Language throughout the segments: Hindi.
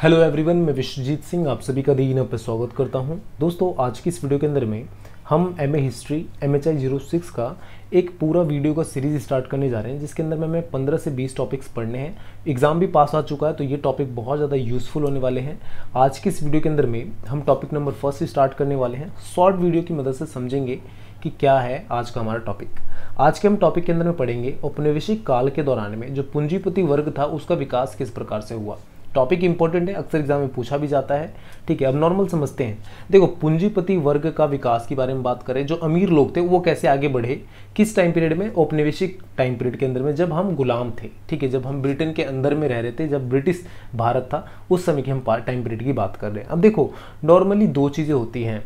हेलो एवरीवन मैं विश्वजीत सिंह आप सभी का दिन पर स्वागत करता हूं दोस्तों आज की इस वीडियो के अंदर में हम M A history M H I zero six का एक पूरा वीडियो का सीरीज़ स्टार्ट करने जा रहे हैं जिसके अंदर में हमें पंद्रह से बीस टॉपिक्स पढ़ने हैं एग्ज़ाम भी पास आ चुका है तो ये टॉपिक बहुत ज़्यादा यूज़फुल होने वाले हैं आज की इस वीडियो के अंदर में हम टॉपिक नंबर फर्स्ट स्टार्ट करने वाले हैं शॉर्ट वीडियो की मदद से समझेंगे कि क्या है आज का हमारा टॉपिक आज के हम टॉपिक के अंदर में पढ़ेंगे औपनिवेशिक काल के दौरान में जो पूंजीपति वर्ग था उसका विकास किस प्रकार से हुआ टॉपिक इंपॉर्टेंट है अक्सर एग्जाम में पूछा भी जाता है ठीक है अब नॉर्मल समझते हैं देखो पूंजीपति वर्ग का विकास के बारे में बात करें जो अमीर लोग थे वो कैसे आगे बढ़े किस टाइम पीरियड में औपनिवेशिक टाइम पीरियड के अंदर में जब हम गुलाम थे ठीक है जब हम ब्रिटेन के अंदर में रह रहे थे जब ब्रिटिश भारत था उस समय की हम टाइम पीरियड की बात कर रहे हैं अब देखो नॉर्मली दो चीज़ें होती हैं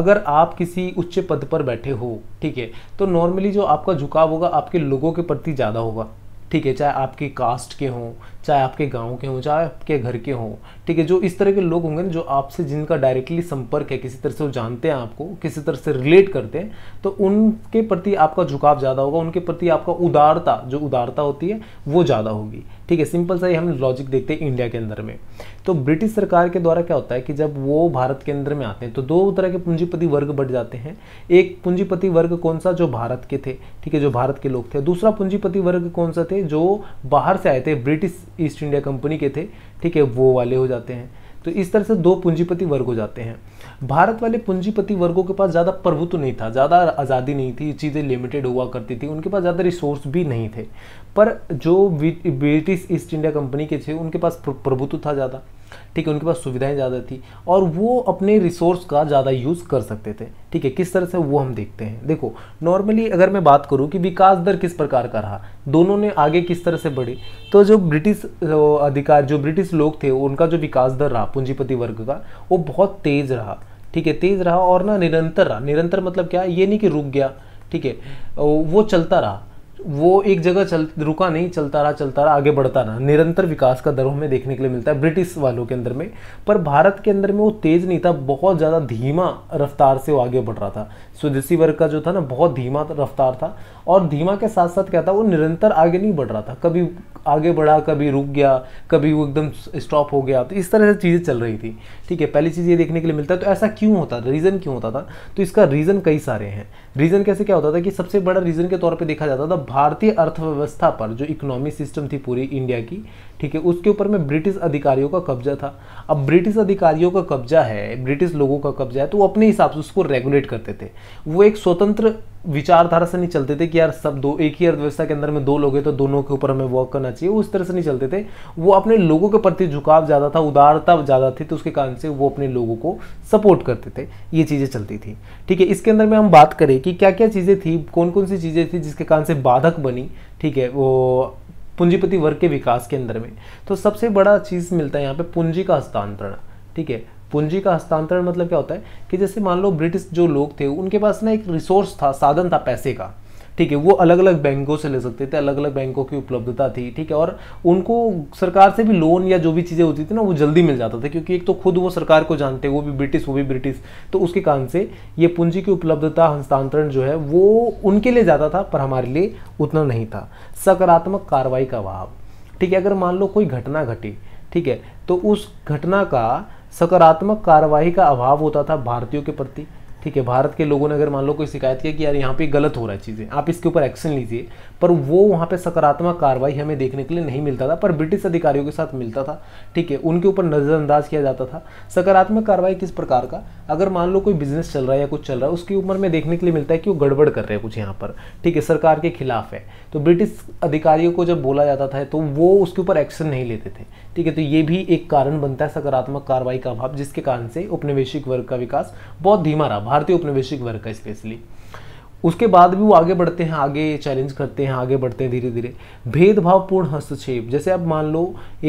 अगर आप किसी उच्च पद पर बैठे हो ठीक है तो नॉर्मली जो आपका झुकाव होगा आपके लोगों के प्रति ज़्यादा होगा ठीक है चाहे आपकी कास्ट के हों चाहे आपके गांव के हों चाहे आपके घर के हों ठीक है जो इस तरह के लोग होंगे ना जो आपसे जिनका डायरेक्टली संपर्क है किसी तरह से वो जानते हैं आपको किसी तरह से रिलेट करते हैं तो उनके प्रति आपका झुकाव ज़्यादा होगा उनके प्रति आपका उदारता जो उदारता होती है वो ज़्यादा होगी ठीक है सिंपल सा ही हम लॉजिक देखते हैं इंडिया के अंदर में तो ब्रिटिश सरकार के द्वारा क्या होता है कि जब वो भारत के अंदर में आते हैं तो दो तरह के पूंजीपति वर्ग बढ़ जाते हैं एक पूंजीपति वर्ग कौन सा जो भारत के थे ठीक है जो भारत के लोग थे दूसरा पूंजीपति वर्ग कौन सा थे जो बाहर से आए थे ब्रिटिश ईस्ट इंडिया कंपनी के थे ठीक है वो वाले हो जाते हैं तो इस तरह से दो पूंजीपति वर्ग हो जाते हैं भारत वाले पूंजीपति वर्गों के पास ज़्यादा प्रभुत्व नहीं था ज़्यादा आज़ादी नहीं थी चीज़ें लिमिटेड हुआ करती थी उनके पास ज़्यादा रिसोर्स भी नहीं थे पर जो ब्रिटिश ईस्ट इंडिया कंपनी के थे उनके पास प्रभुत्व था ज़्यादा ठीक है उनके पास सुविधाएं ज़्यादा थी और वो अपने रिसोर्स का ज़्यादा यूज़ कर सकते थे ठीक है किस तरह से वो हम देखते हैं देखो नॉर्मली अगर मैं बात करूँ कि विकास दर किस प्रकार का रहा दोनों ने आगे किस तरह से बढ़ी तो जो ब्रिटिश अधिकार जो ब्रिटिश लोग थे उनका जो विकास दर रहा पूंजीपति वर्ग का वो बहुत तेज़ रहा ठीक है तेज़ रहा और ना निरंतर रहा निरंतर मतलब क्या ये नहीं कि रुक गया ठीक है वो चलता रहा वो एक जगह चल रुका नहीं चलता रहा चलता रहा आगे बढ़ता रहा निरंतर विकास का दर हमें देखने के लिए मिलता है ब्रिटिश वालों के अंदर में पर भारत के अंदर में वो तेज़ नहीं था बहुत ज़्यादा धीमा रफ्तार से वो आगे बढ़ रहा था स्वदेशी वर्ग का जो था ना बहुत धीमा रफ्तार था और धीमा के साथ साथ क्या था वो निरंतर आगे नहीं बढ़ रहा था कभी आगे बढ़ा कभी रुक गया कभी वो एकदम स्टॉप हो गया तो इस तरह से चीज़ें चल रही थी ठीक है पहली चीज़ ये देखने के लिए मिलता है तो ऐसा क्यों होता था रीज़न क्यों होता था तो इसका रीज़न कई सारे हैं रीज़न कैसे क्या होता था कि सबसे बड़ा रीज़न के तौर पर देखा जाता था भारतीय अर्थव्यवस्था पर जो इकोनॉमी सिस्टम थी पूरी इंडिया की ठीक है उसके ऊपर में ब्रिटिश अधिकारियों का कब्जा था अब ब्रिटिश अधिकारियों का कब्जा है ब्रिटिश लोगों का कब्जा है तो वो अपने हिसाब से उसको रेगुलेट करते थे वो एक स्वतंत्र विचारधारा से नहीं चलते थे कि यार सब दो एक ही अर्थव्यवस्था के अंदर में दो लोग हैं तो दोनों के ऊपर हमें वर्क करना चाहिए उस तरह से नहीं चलते थे वो अपने लोगों के प्रति झुकाव ज़्यादा था उदारता ज़्यादा थी तो उसके कारण से वो अपने लोगों को सपोर्ट करते थे ये चीज़ें चलती थी ठीक है इसके अंदर में हम बात करें कि क्या क्या चीज़ें थी कौन कौन सी चीज़ें थी जिसके कारण से बाधक बनी ठीक है वो पूंजीपति वर्ग के विकास के अंदर में तो सबसे बड़ा चीज़ मिलता है यहाँ पे पूंजी का हस्तांतरण ठीक है पूंजी का हस्तांतरण मतलब क्या होता है कि जैसे मान लो ब्रिटिश जो लोग थे उनके पास ना एक रिसोर्स था साधन था पैसे का ठीक है वो अलग अलग बैंकों से ले सकते थे अलग अलग बैंकों की उपलब्धता थी ठीक है और उनको सरकार से भी लोन या जो भी चीज़ें होती थी ना वो जल्दी मिल जाता था क्योंकि एक तो खुद वो सरकार को जानते वो भी ब्रिटिश वो भी ब्रिटिश तो उसके कारण से ये पूंजी की उपलब्धता हस्तांतरण जो है वो उनके लिए ज़्यादा था पर हमारे लिए उतना नहीं था सकारात्मक कार्रवाई का अभाव ठीक है अगर मान लो कोई घटना घटी ठीक है तो उस घटना का सकारात्मक कार्यवाही का अभाव होता था भारतीयों के प्रति ठीक है भारत के लोगों ने अगर मान लो कोई शिकायत किया कि यार यहाँ पे गलत हो रहा है चीज़ें आप इसके ऊपर एक्शन लीजिए पर वो वहाँ पे सकारात्मक कार्रवाई हमें देखने के लिए नहीं मिलता था पर ब्रिटिश अधिकारियों के साथ मिलता था ठीक है उनके ऊपर नज़रअंदाज किया जाता था सकारात्मक कार्रवाई किस प्रकार का अगर मान लो कोई बिजनेस चल रहा है या कुछ चल रहा है उसकी उम्र में देखने के लिए मिलता है कि वो गड़बड़ कर रहे हैं कुछ यहाँ पर ठीक है सरकार के खिलाफ है तो ब्रिटिश अधिकारियों को जब बोला जाता था तो वो उसके ऊपर एक्शन नहीं लेते थे ठीक है तो ये भी एक कारण बनता है सकारात्मक कार्रवाई का अभाव जिसके कारण से उपनिवेशिक वर्ग का विकास बहुत धीमा रहा भारतीय उपनिवेशिक वर्ग का स्पेशली उसके बाद भी वो आगे बढ़ते हैं आगे चैलेंज करते हैं आगे बढ़ते हैं धीरे धीरे भेदभावपूर्ण हस्तक्षेप जैसे आप मान लो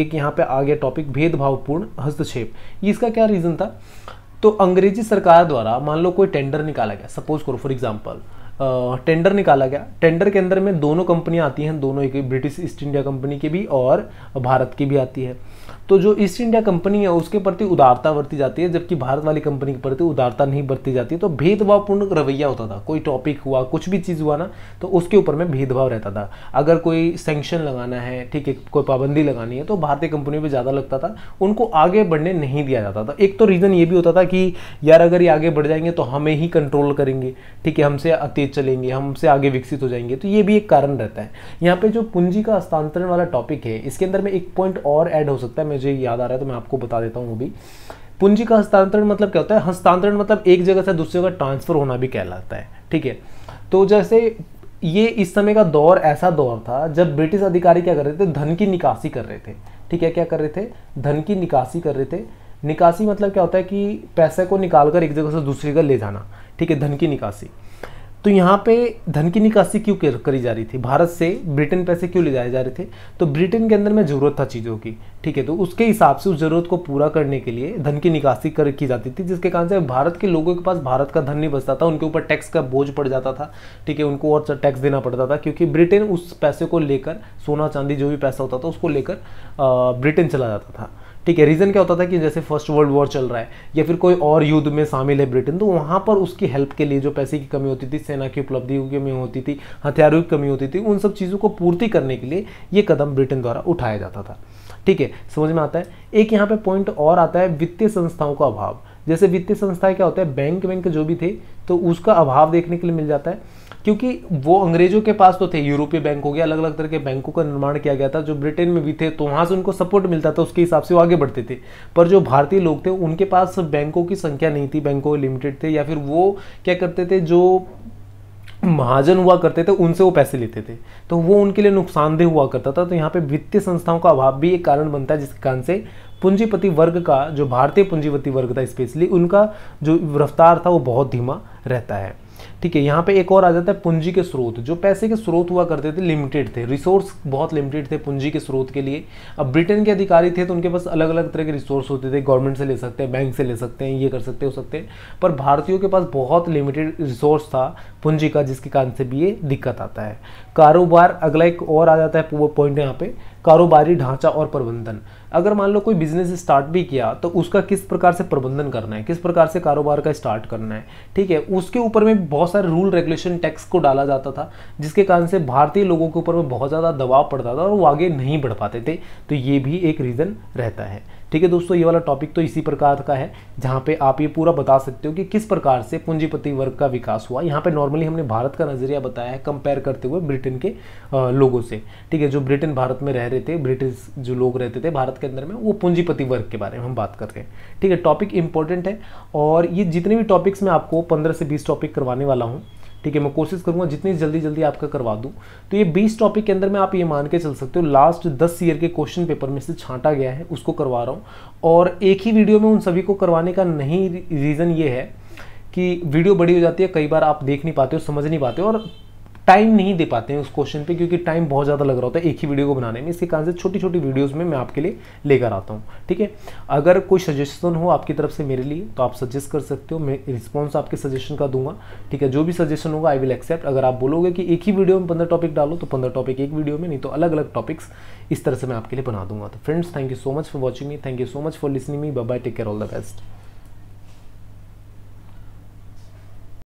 एक यहाँ पे आ गया टॉपिक भेदभावपूर्ण हस्तक्षेप इसका क्या रीज़न था तो अंग्रेजी सरकार द्वारा मान लो कोई टेंडर निकाला गया सपोज करो फॉर एग्जाम्पल टेंडर निकाला गया टेंडर के अंदर में दोनों कंपनियां आती हैं दोनों एक ब्रिटिश ईस्ट इंडिया कंपनी की भी और भारत की भी आती है तो जो ईस्ट इंडिया कंपनी है उसके प्रति उदारता बरती जाती है जबकि भारत वाली कंपनी के प्रति उदारता नहीं बरती जाती तो भेदभावपूर्ण रवैया होता था कोई टॉपिक हुआ कुछ भी चीज़ हुआ ना तो उसके ऊपर में भेदभाव रहता था अगर कोई सेंक्शन लगाना है ठीक है कोई पाबंदी लगानी है तो भारतीय कंपनियों पर ज़्यादा लगता था उनको आगे बढ़ने नहीं दिया जाता था एक तो रीज़न ये भी होता था कि यार अगर ये आगे बढ़ जाएंगे तो हमें ही कंट्रोल करेंगे ठीक है हमसे तेज चलेंगे हमसे आगे विकसित हो जाएंगे तो ये भी एक कारण रहता है यहाँ पे जो पूंजी का हस्तांतरण वाला टॉपिक है इसके अंदर में एक पॉइंट और ऐड हो सकता सकता है मुझे याद आ रहा है तो मैं आपको बता देता हूँ वो भी पूंजी का हस्तांतरण मतलब क्या होता है हस्तांतरण मतलब एक जगह से दूसरी जगह ट्रांसफर होना भी कहलाता है ठीक है तो जैसे ये इस समय का दौर ऐसा दौर था जब ब्रिटिश अधिकारी क्या कर रहे थे धन की निकासी कर रहे थे ठीक है क्या कर रहे थे धन की निकासी कर रहे थे निकासी मतलब क्या होता है कि पैसे को निकालकर एक जगह से दूसरी जगह ले जाना ठीक है धन की निकासी तो यहाँ पे धन की निकासी क्यों करी जा रही थी भारत से ब्रिटेन पैसे क्यों ले जाए जा रहे थे तो ब्रिटेन के अंदर में ज़रूरत था चीज़ों की ठीक है तो उसके हिसाब से उस ज़रूरत को पूरा करने के लिए धन की निकासी कर की जाती थी जिसके कारण से भारत के लोगों के पास भारत का धन नहीं बचता था उनके ऊपर टैक्स का बोझ पड़ जाता था ठीक है उनको और टैक्स देना पड़ता था क्योंकि ब्रिटेन उस पैसे को लेकर सोना चांदी जो भी पैसा होता था उसको लेकर ब्रिटेन चला जाता था ठीक है रीज़न क्या होता था कि जैसे फर्स्ट वर्ल्ड वॉर चल रहा है या फिर कोई और युद्ध में शामिल है ब्रिटेन तो वहां पर उसकी हेल्प के लिए जो पैसे की कमी होती थी सेना की उपलब्धि की कमी होती थी हथियारों की कमी होती थी उन सब चीज़ों को पूर्ति करने के लिए यह कदम ब्रिटेन द्वारा उठाया जाता था ठीक है समझ में आता है एक यहाँ पे पॉइंट और आता है वित्तीय संस्थाओं का अभाव जैसे वित्तीय संस्थाएं क्या होता है बैंक वैंक जो भी थे तो उसका अभाव देखने के लिए मिल जाता है क्योंकि वो अंग्रेजों के पास तो थे यूरोपीय बैंक हो गया अलग अलग तरह के बैंकों का निर्माण किया गया था जो ब्रिटेन में भी थे तो वहाँ से उनको सपोर्ट मिलता था उसके हिसाब से वो आगे बढ़ते थे पर जो भारतीय लोग थे उनके पास बैंकों की संख्या नहीं थी बैंकों लिमिटेड थे या फिर वो क्या करते थे जो महाजन हुआ करते थे उनसे वो पैसे लेते थे तो वो उनके लिए नुकसानदेह हुआ करता था तो यहाँ पे वित्तीय संस्थाओं का अभाव भी एक कारण बनता है जिसके कारण से पूंजीपति वर्ग का जो भारतीय पूंजीपति वर्ग था स्पेशली उनका जो रफ्तार था वो बहुत धीमा रहता है ठीक है यहाँ पे एक और आ जाता है पूंजी के स्रोत जो पैसे के स्रोत हुआ करते थे लिमिटेड थे रिसोर्स बहुत लिमिटेड थे पूंजी के स्रोत के लिए अब ब्रिटेन के अधिकारी थे तो उनके पास अलग अलग तरह के रिसोर्स होते थे गवर्नमेंट से ले सकते हैं बैंक से ले सकते हैं ये कर सकते हो सकते हैं पर भारतीयों के पास बहुत लिमिटेड रिसोर्स था पूंजी का जिसके कारण से भी ये दिक्कत आता है कारोबार अगला एक और आ जाता है पॉइंट यहाँ पे कारोबारी ढांचा और प्रबंधन अगर मान लो कोई बिजनेस स्टार्ट भी किया तो उसका किस प्रकार से प्रबंधन करना है किस प्रकार से कारोबार का स्टार्ट करना है ठीक है उसके ऊपर में बहुत सारे रूल रेगुलेशन टैक्स को डाला जाता था जिसके कारण से भारतीय लोगों के ऊपर में बहुत ज़्यादा दबाव पड़ता था और वो आगे नहीं बढ़ पाते थे तो ये भी एक रीज़न रहता है ठीक है दोस्तों ये वाला टॉपिक तो इसी प्रकार का है जहाँ पे आप ये पूरा बता सकते हो कि किस प्रकार से पूंजीपति वर्ग का विकास हुआ यहाँ पे नॉर्मली हमने भारत का नज़रिया बताया है कंपेयर करते हुए ब्रिटेन के लोगों से ठीक है जो ब्रिटेन भारत में रह रहे थे ब्रिटिश जो लोग रहते थे भारत के अंदर में वो पूंजीपति वर्ग के बारे में हम बात कर रहे हैं ठीक है टॉपिक इंपॉर्टेंट है और ये जितने भी टॉपिक्स मैं आपको पंद्रह से बीस टॉपिक करवाने वाला हूँ ठीक है मैं कोशिश करूंगा जितनी जल्दी जल्दी आपका करवा दूं तो ये 20 टॉपिक के अंदर में आप ये मान के चल सकते हो लास्ट 10 ईयर के क्वेश्चन पेपर में से छांटा गया है उसको करवा रहा हूँ और एक ही वीडियो में उन सभी को करवाने का नहीं रीज़न ये है कि वीडियो बड़ी हो जाती है कई बार आप देख नहीं पाते हो समझ नहीं पाते हो और टाइम नहीं दे पाते हैं उस क्वेश्चन पे क्योंकि टाइम बहुत ज़्यादा लग रहा होता है एक ही वीडियो को बनाने में इसके कारण से छोटी छोटी वीडियोस में मैं आपके लिए लेकर आता हूँ ठीक है अगर कोई सजेशन हो आपकी तरफ से मेरे लिए तो आप सजेस्ट कर सकते हो मैं रिस्पॉन्स आपके सजेशन का दूंगा ठीक है जो भी सजेशन होगा आई विल एक्सेप्ट अगर आप बोलोगे कि एक ही वीडियो में पंद्रह टॉपिक डालो तो पंद्रह टॉपिक एक वीडियो में नहीं तो अलग अलग टॉपिक्स इस तरह से मैं आपके लिए बना दूंगा तो friends thank you so much for watching me thank you so much for listening me bye take care all the best